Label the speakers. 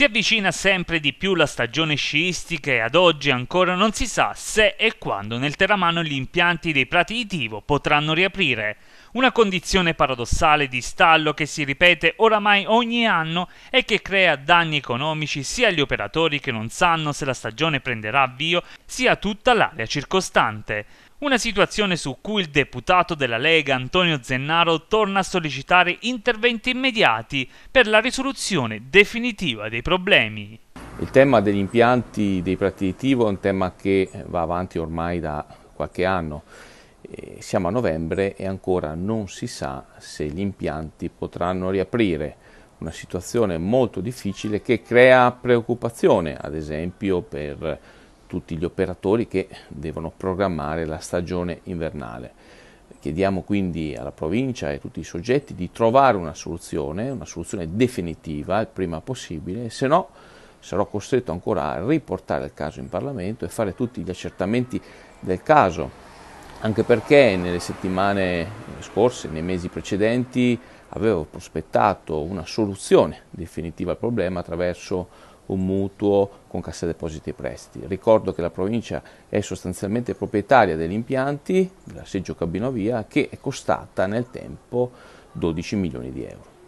Speaker 1: Si avvicina sempre di più la stagione sciistica e ad oggi ancora non si sa se e quando nel Teramano gli impianti dei prati di Tivo potranno riaprire, una condizione paradossale di stallo che si ripete oramai ogni anno e che crea danni economici sia agli operatori che non sanno se la stagione prenderà avvio, sia a tutta l'area circostante. Una situazione su cui il deputato della Lega Antonio Zennaro torna a sollecitare interventi immediati per la risoluzione definitiva dei problemi.
Speaker 2: Il tema degli impianti dei prati di Tivo è un tema che va avanti ormai da qualche anno. Siamo a novembre e ancora non si sa se gli impianti potranno riaprire. Una situazione molto difficile che crea preoccupazione, ad esempio per tutti gli operatori che devono programmare la stagione invernale. Chiediamo quindi alla provincia e a tutti i soggetti di trovare una soluzione, una soluzione definitiva il prima possibile, se no sarò costretto ancora a riportare il caso in Parlamento e fare tutti gli accertamenti del caso anche perché nelle settimane scorse, nei mesi precedenti, avevo prospettato una soluzione definitiva al problema attraverso un mutuo con Cassa Depositi e Prestiti. Ricordo che la provincia è sostanzialmente proprietaria degli impianti, la Seggio Cabinovia, che è costata nel tempo 12 milioni di euro.